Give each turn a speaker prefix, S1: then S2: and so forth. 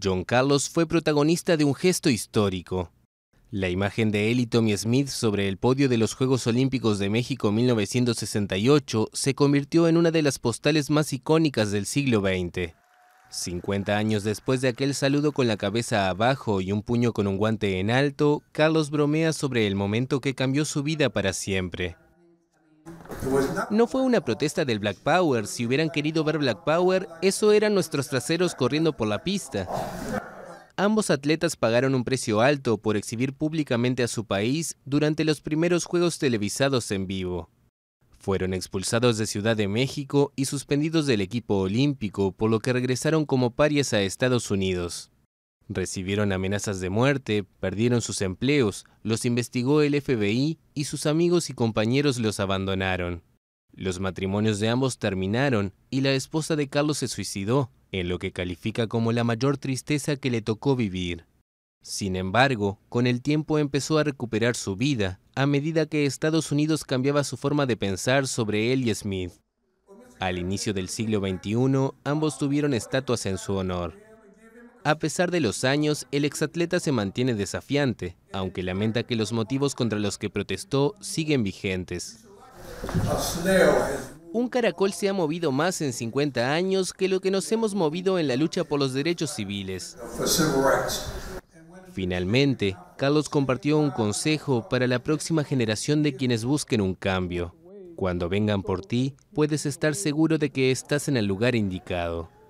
S1: John Carlos fue protagonista de un gesto histórico. La imagen de él y Tommy Smith sobre el podio de los Juegos Olímpicos de México 1968 se convirtió en una de las postales más icónicas del siglo XX. 50 años después de aquel saludo con la cabeza abajo y un puño con un guante en alto, Carlos bromea sobre el momento que cambió su vida para siempre. No fue una protesta del Black Power. Si hubieran querido ver Black Power, eso eran nuestros traseros corriendo por la pista. Ambos atletas pagaron un precio alto por exhibir públicamente a su país durante los primeros Juegos televisados en vivo. Fueron expulsados de Ciudad de México y suspendidos del equipo olímpico, por lo que regresaron como parias a Estados Unidos. Recibieron amenazas de muerte, perdieron sus empleos, los investigó el FBI y sus amigos y compañeros los abandonaron. Los matrimonios de ambos terminaron y la esposa de Carlos se suicidó, en lo que califica como la mayor tristeza que le tocó vivir. Sin embargo, con el tiempo empezó a recuperar su vida a medida que Estados Unidos cambiaba su forma de pensar sobre él y Smith. Al inicio del siglo XXI, ambos tuvieron estatuas en su honor. A pesar de los años, el exatleta se mantiene desafiante, aunque lamenta que los motivos contra los que protestó siguen vigentes. Un caracol se ha movido más en 50 años que lo que nos hemos movido en la lucha por los derechos civiles. Finalmente, Carlos compartió un consejo para la próxima generación de quienes busquen un cambio. Cuando vengan por ti, puedes estar seguro de que estás en el lugar indicado.